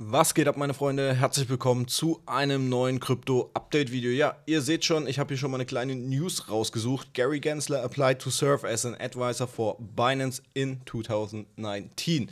Was geht ab, meine Freunde? Herzlich willkommen zu einem neuen Krypto-Update-Video. Ja, ihr seht schon, ich habe hier schon mal eine kleine News rausgesucht. Gary Gensler applied to serve as an advisor for Binance in 2019.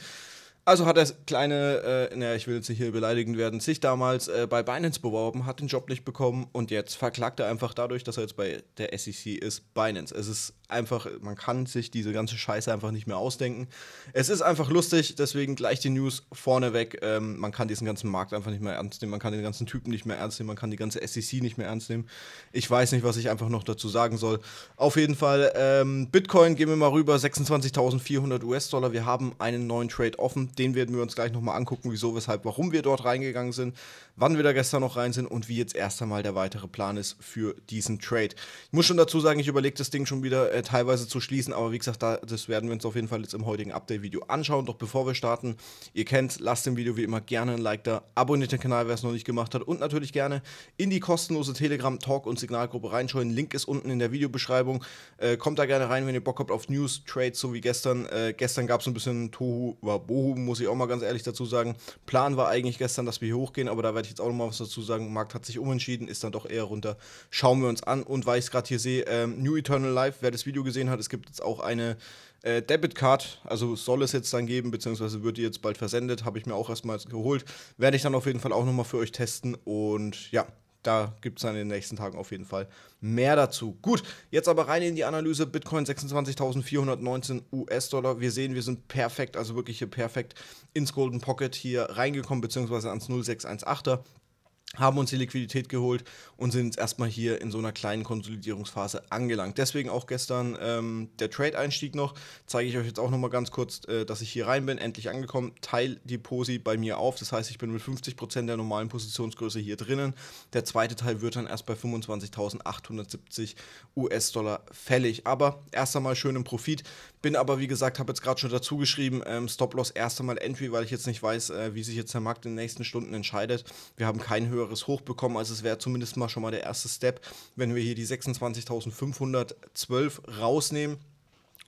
Also hat er kleine, äh, naja, ich will jetzt nicht hier beleidigend werden, sich damals äh, bei Binance beworben, hat den Job nicht bekommen und jetzt verklagt er einfach dadurch, dass er jetzt bei der SEC ist, Binance. Es ist einfach, man kann sich diese ganze Scheiße einfach nicht mehr ausdenken. Es ist einfach lustig, deswegen gleich die News vorneweg. Ähm, man kann diesen ganzen Markt einfach nicht mehr ernst nehmen, man kann den ganzen Typen nicht mehr ernst nehmen, man kann die ganze SEC nicht mehr ernst nehmen. Ich weiß nicht, was ich einfach noch dazu sagen soll. Auf jeden Fall, ähm, Bitcoin, gehen wir mal rüber, 26.400 US-Dollar. Wir haben einen neuen Trade offen den werden wir uns gleich nochmal angucken, wieso, weshalb, warum wir dort reingegangen sind, wann wir da gestern noch rein sind und wie jetzt erst einmal der weitere Plan ist für diesen Trade. Ich muss schon dazu sagen, ich überlege das Ding schon wieder äh, teilweise zu schließen, aber wie gesagt, da, das werden wir uns auf jeden Fall jetzt im heutigen Update-Video anschauen. Doch bevor wir starten, ihr kennt, lasst dem Video wie immer gerne ein Like da, abonniert den Kanal, wer es noch nicht gemacht hat und natürlich gerne in die kostenlose Telegram, Talk und Signalgruppe reinschauen. Link ist unten in der Videobeschreibung. Äh, kommt da gerne rein, wenn ihr Bock habt auf News, Trades, so wie gestern. Äh, gestern gab es ein bisschen Tohu Wabohu, muss ich auch mal ganz ehrlich dazu sagen. Plan war eigentlich gestern, dass wir hier hochgehen, aber da werde ich jetzt auch noch mal was dazu sagen. Markt hat sich umentschieden, ist dann doch eher runter. Schauen wir uns an und weil ich es gerade hier sehe, ähm, New Eternal Life, wer das Video gesehen hat, es gibt jetzt auch eine äh, Debitcard, also soll es jetzt dann geben, beziehungsweise wird die jetzt bald versendet, habe ich mir auch erstmal geholt. Werde ich dann auf jeden Fall auch nochmal für euch testen und ja, da gibt es dann in den nächsten Tagen auf jeden Fall mehr dazu. Gut, jetzt aber rein in die Analyse. Bitcoin 26.419 US-Dollar. Wir sehen, wir sind perfekt, also wirklich hier perfekt ins Golden Pocket hier reingekommen, beziehungsweise ans 0618er haben uns die Liquidität geholt und sind jetzt erstmal hier in so einer kleinen Konsolidierungsphase angelangt. Deswegen auch gestern ähm, der Trade-Einstieg noch. Zeige ich euch jetzt auch nochmal ganz kurz, äh, dass ich hier rein bin, endlich angekommen. Teil die Posi bei mir auf. Das heißt, ich bin mit 50% der normalen Positionsgröße hier drinnen. Der zweite Teil wird dann erst bei 25.870 US-Dollar fällig. Aber erst einmal schön im Profit. Bin aber, wie gesagt, habe jetzt gerade schon dazu geschrieben, ähm, Stop-Loss erst einmal Entry, weil ich jetzt nicht weiß, äh, wie sich jetzt der Markt in den nächsten Stunden entscheidet. Wir haben keinen höheren höheres Hoch bekommen. Also es wäre zumindest mal schon mal der erste Step, wenn wir hier die 26.512 rausnehmen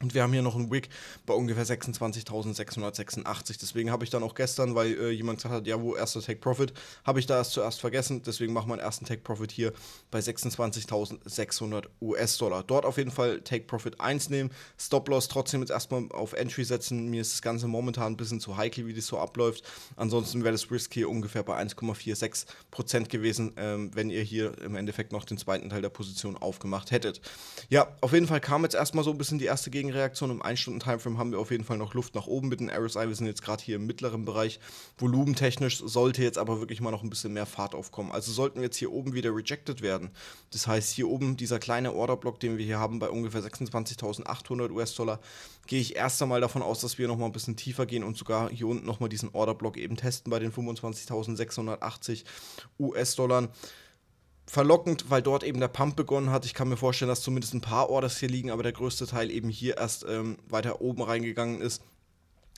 und wir haben hier noch einen Wick bei ungefähr 26.686. Deswegen habe ich dann auch gestern, weil äh, jemand gesagt hat, ja, wo erster Take Profit, habe ich da erst zuerst vergessen. Deswegen machen wir einen ersten Take Profit hier bei 26.600 US-Dollar. Dort auf jeden Fall Take Profit 1 nehmen, Stop Loss trotzdem jetzt erstmal auf Entry setzen. Mir ist das Ganze momentan ein bisschen zu heikel, wie das so abläuft. Ansonsten wäre das Risk hier ungefähr bei 1,46% gewesen, ähm, wenn ihr hier im Endeffekt noch den zweiten Teil der Position aufgemacht hättet. Ja, auf jeden Fall kam jetzt erstmal so ein bisschen die erste Gegend. Gegenreaktion. Im 1-Stunden-Timeframe haben wir auf jeden Fall noch Luft nach oben mit den RSI. Wir sind jetzt gerade hier im mittleren Bereich. Volumentechnisch sollte jetzt aber wirklich mal noch ein bisschen mehr Fahrt aufkommen. Also sollten wir jetzt hier oben wieder rejected werden. Das heißt, hier oben dieser kleine Orderblock, den wir hier haben bei ungefähr 26.800 US-Dollar, gehe ich erst einmal davon aus, dass wir nochmal ein bisschen tiefer gehen und sogar hier unten nochmal diesen Orderblock eben testen bei den 25.680 US-Dollar verlockend, weil dort eben der Pump begonnen hat. Ich kann mir vorstellen, dass zumindest ein paar Orders hier liegen, aber der größte Teil eben hier erst ähm, weiter oben reingegangen ist.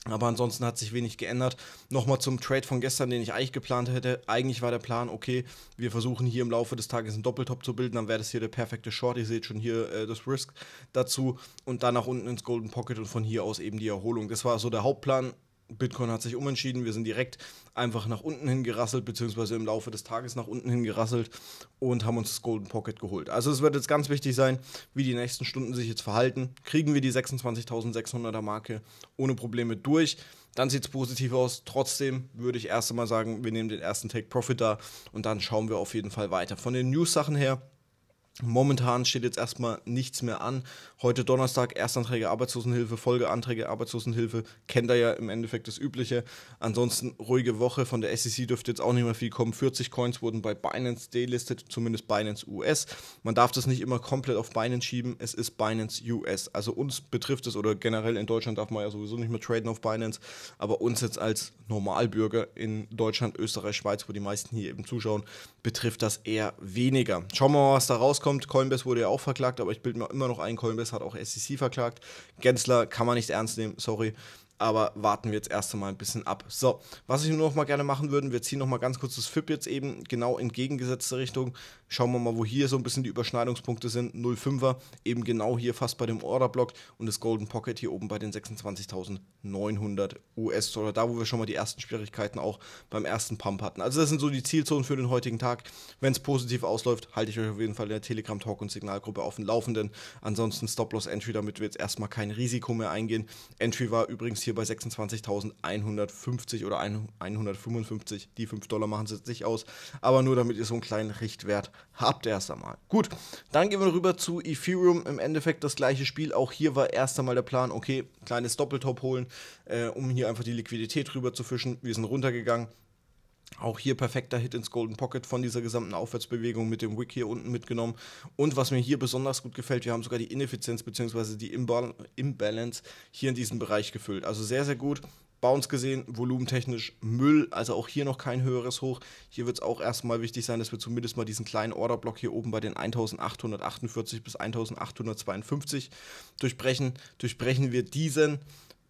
Aber ansonsten hat sich wenig geändert. Nochmal zum Trade von gestern, den ich eigentlich geplant hätte. Eigentlich war der Plan, okay, wir versuchen hier im Laufe des Tages einen Doppeltop zu bilden, dann wäre das hier der perfekte Short. Ihr seht schon hier äh, das Risk dazu und dann nach unten ins Golden Pocket und von hier aus eben die Erholung. Das war so der Hauptplan. Bitcoin hat sich umentschieden. Wir sind direkt einfach nach unten hingerasselt, beziehungsweise im Laufe des Tages nach unten hingerasselt und haben uns das Golden Pocket geholt. Also es wird jetzt ganz wichtig sein, wie die nächsten Stunden sich jetzt verhalten. Kriegen wir die 26.600er Marke ohne Probleme durch, dann sieht es positiv aus. Trotzdem würde ich erst einmal sagen, wir nehmen den ersten Take Profit da und dann schauen wir auf jeden Fall weiter. Von den News-Sachen her Momentan steht jetzt erstmal nichts mehr an. Heute Donnerstag Erstanträge Arbeitslosenhilfe, Folgeanträge Arbeitslosenhilfe. Kennt ihr ja im Endeffekt das Übliche. Ansonsten ruhige Woche. Von der SEC dürfte jetzt auch nicht mehr viel kommen. 40 Coins wurden bei Binance delistet, zumindest Binance US. Man darf das nicht immer komplett auf Binance schieben. Es ist Binance US. Also uns betrifft es oder generell in Deutschland darf man ja sowieso nicht mehr traden auf Binance. Aber uns jetzt als Normalbürger in Deutschland, Österreich, Schweiz, wo die meisten hier eben zuschauen, betrifft das eher weniger. Schauen wir mal, was da rauskommt kommt. Coinbase wurde ja auch verklagt, aber ich bilde mir immer noch ein, Coinbase hat auch SEC verklagt. Gensler kann man nicht ernst nehmen, sorry. Aber warten wir jetzt erst einmal ein bisschen ab. So, was ich nur noch mal gerne machen würde, wir ziehen noch mal ganz kurz das FIP jetzt eben genau entgegengesetzte Richtung. Schauen wir mal, wo hier so ein bisschen die Überschneidungspunkte sind. 0,5er, eben genau hier fast bei dem Orderblock und das Golden Pocket hier oben bei den 26.900 US-Dollar. Da, wo wir schon mal die ersten Schwierigkeiten auch beim ersten Pump hatten. Also das sind so die Zielzonen für den heutigen Tag. Wenn es positiv ausläuft, halte ich euch auf jeden Fall in der Telegram-Talk- und Signalgruppe auf dem Laufenden. Ansonsten Stop-Loss-Entry, damit wir jetzt erstmal kein Risiko mehr eingehen. Entry war übrigens hier bei 26.150 oder 155. Die 5 Dollar machen es jetzt nicht aus. Aber nur damit ihr so einen kleinen Richtwert habt habt ihr erst einmal. Gut, dann gehen wir rüber zu Ethereum. Im Endeffekt das gleiche Spiel. Auch hier war erst einmal der Plan, okay, kleines Doppeltop holen, äh, um hier einfach die Liquidität rüber zu fischen. Wir sind runtergegangen. Auch hier perfekter Hit ins Golden Pocket von dieser gesamten Aufwärtsbewegung mit dem Wick hier unten mitgenommen. Und was mir hier besonders gut gefällt, wir haben sogar die Ineffizienz bzw. die Imbal Imbalance hier in diesem Bereich gefüllt. Also sehr, sehr gut. Bounce gesehen, volumentechnisch Müll, also auch hier noch kein höheres Hoch. Hier wird es auch erstmal wichtig sein, dass wir zumindest mal diesen kleinen Orderblock hier oben bei den 1848 bis 1852 durchbrechen. Durchbrechen wir diesen,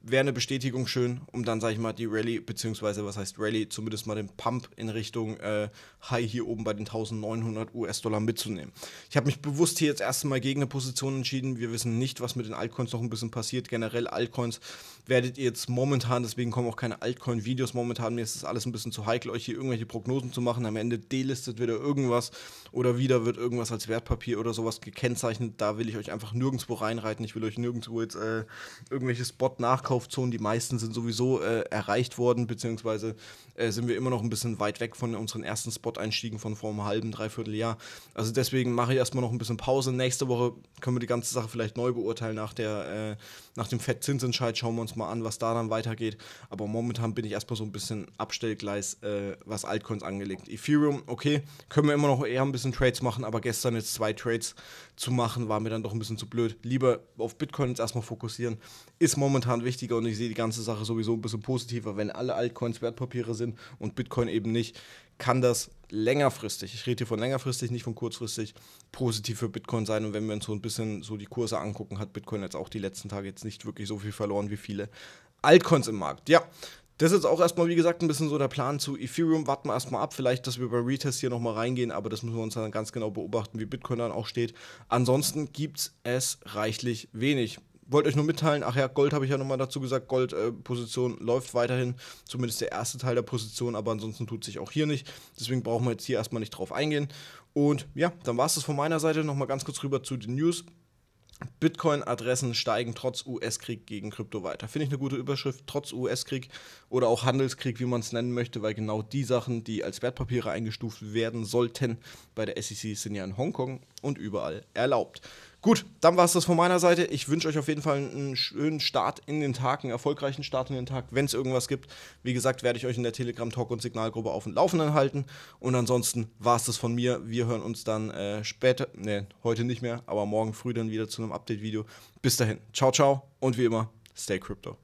wäre eine Bestätigung schön, um dann, sag ich mal, die Rallye, beziehungsweise was heißt Rallye, zumindest mal den Pump in Richtung äh, High hier oben bei den 1900 US-Dollar mitzunehmen. Ich habe mich bewusst hier jetzt erstmal gegen eine Position entschieden. Wir wissen nicht, was mit den Altcoins noch ein bisschen passiert. Generell Altcoins werdet ihr jetzt momentan, deswegen kommen auch keine Altcoin-Videos momentan. Mir ist das alles ein bisschen zu heikel, euch hier irgendwelche Prognosen zu machen. Am Ende delistet wieder irgendwas oder wieder wird irgendwas als Wertpapier oder sowas gekennzeichnet. Da will ich euch einfach nirgendwo reinreiten. Ich will euch nirgendwo jetzt äh, irgendwelche Spot nachkommen Verkaufszonen, die meisten sind sowieso äh, erreicht worden, beziehungsweise äh, sind wir immer noch ein bisschen weit weg von unseren ersten Spot-Einstiegen von vor einem halben, dreiviertel Jahr. Also deswegen mache ich erstmal noch ein bisschen Pause. Nächste Woche können wir die ganze Sache vielleicht neu beurteilen. Nach, der, äh, nach dem Fed-Zinsentscheid schauen wir uns mal an, was da dann weitergeht. Aber momentan bin ich erstmal so ein bisschen Abstellgleis, äh, was Altcoins angelegt. Ethereum, okay, können wir immer noch eher ein bisschen Trades machen, aber gestern jetzt zwei Trades zu machen, war mir dann doch ein bisschen zu blöd. Lieber auf Bitcoin jetzt erstmal fokussieren. Ist momentan wichtig langfristiger und ich sehe die ganze Sache sowieso ein bisschen positiver, wenn alle Altcoins Wertpapiere sind und Bitcoin eben nicht, kann das längerfristig, ich rede hier von längerfristig, nicht von kurzfristig, positiv für Bitcoin sein. Und wenn wir uns so ein bisschen so die Kurse angucken, hat Bitcoin jetzt auch die letzten Tage jetzt nicht wirklich so viel verloren wie viele Altcoins im Markt. Ja, das ist jetzt auch erstmal, wie gesagt, ein bisschen so der Plan zu Ethereum. Warten wir erstmal ab, vielleicht, dass wir bei Retest hier nochmal reingehen, aber das müssen wir uns dann ganz genau beobachten, wie Bitcoin dann auch steht. Ansonsten gibt es reichlich wenig wollte euch nur mitteilen, ach ja, Gold habe ich ja nochmal dazu gesagt, Gold-Position äh, läuft weiterhin, zumindest der erste Teil der Position, aber ansonsten tut sich auch hier nicht. Deswegen brauchen wir jetzt hier erstmal nicht drauf eingehen. Und ja, dann war es das von meiner Seite. Nochmal ganz kurz rüber zu den News. Bitcoin-Adressen steigen trotz US-Krieg gegen Krypto weiter. Finde ich eine gute Überschrift, trotz US-Krieg oder auch Handelskrieg, wie man es nennen möchte, weil genau die Sachen, die als Wertpapiere eingestuft werden sollten bei der SEC, sind ja in Hongkong und überall erlaubt. Gut, dann war es das von meiner Seite. Ich wünsche euch auf jeden Fall einen schönen Start in den Tag, einen erfolgreichen Start in den Tag, wenn es irgendwas gibt. Wie gesagt, werde ich euch in der Telegram-Talk- und Signalgruppe auf dem Laufenden halten. Und ansonsten war es das von mir. Wir hören uns dann äh, später, ne, heute nicht mehr, aber morgen früh dann wieder zu einem Update-Video. Bis dahin, ciao, ciao und wie immer, stay crypto.